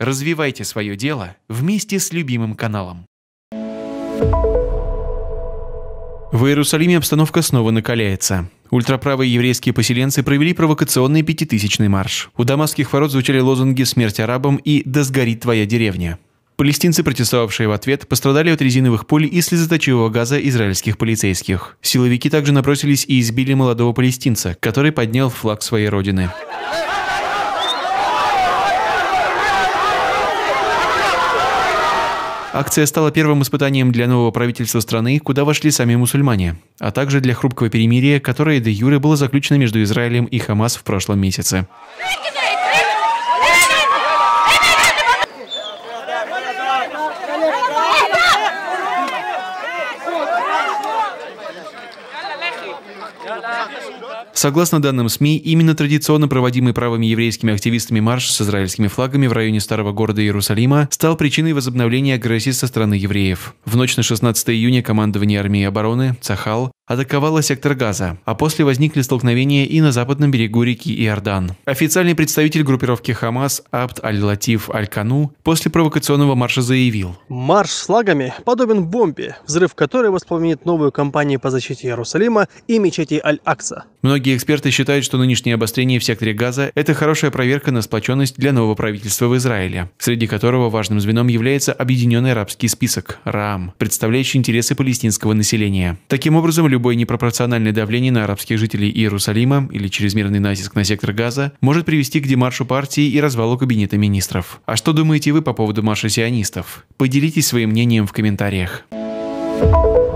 Развивайте свое дело вместе с любимым каналом. В Иерусалиме обстановка снова накаляется. Ультраправые еврейские поселенцы провели провокационный пятитысячный марш. У дамасских ворот звучали лозунги «Смерть арабам» и «Да сгорит твоя деревня». Палестинцы, протестовавшие в ответ, пострадали от резиновых пулей и слезоточивого газа израильских полицейских. Силовики также набросились и избили молодого палестинца, который поднял флаг своей родины. Акция стала первым испытанием для нового правительства страны, куда вошли сами мусульмане, а также для хрупкого перемирия, которое де юре было заключено между Израилем и Хамас в прошлом месяце. Согласно данным СМИ, именно традиционно проводимый правыми еврейскими активистами марш с израильскими флагами в районе старого города Иерусалима стал причиной возобновления агрессии со стороны евреев. В ночь на 16 июня командование армии обороны, ЦАХАЛ, атаковала сектор Газа, а после возникли столкновения и на западном берегу реки Иордан. Официальный представитель группировки Хамас Абд Аль-Латиф Аль-Кану после провокационного марша заявил. Марш с лагами подобен бомбе, взрыв которой воспламенит новую кампанию по защите Иерусалима и мечети Аль-Акса. Многие эксперты считают, что нынешнее обострение в секторе Газа – это хорошая проверка на сплоченность для нового правительства в Израиле, среди которого важным звеном является Объединенный арабский список – РААМ, представляющий интересы палестинского населения. Таким образом, любой Любое непропорциональное давление на арабских жителей Иерусалима или чрезмерный натиск на сектор Газа может привести к демаршу партии и развалу кабинета министров. А что думаете вы по поводу марша сионистов? Поделитесь своим мнением в комментариях. Thank you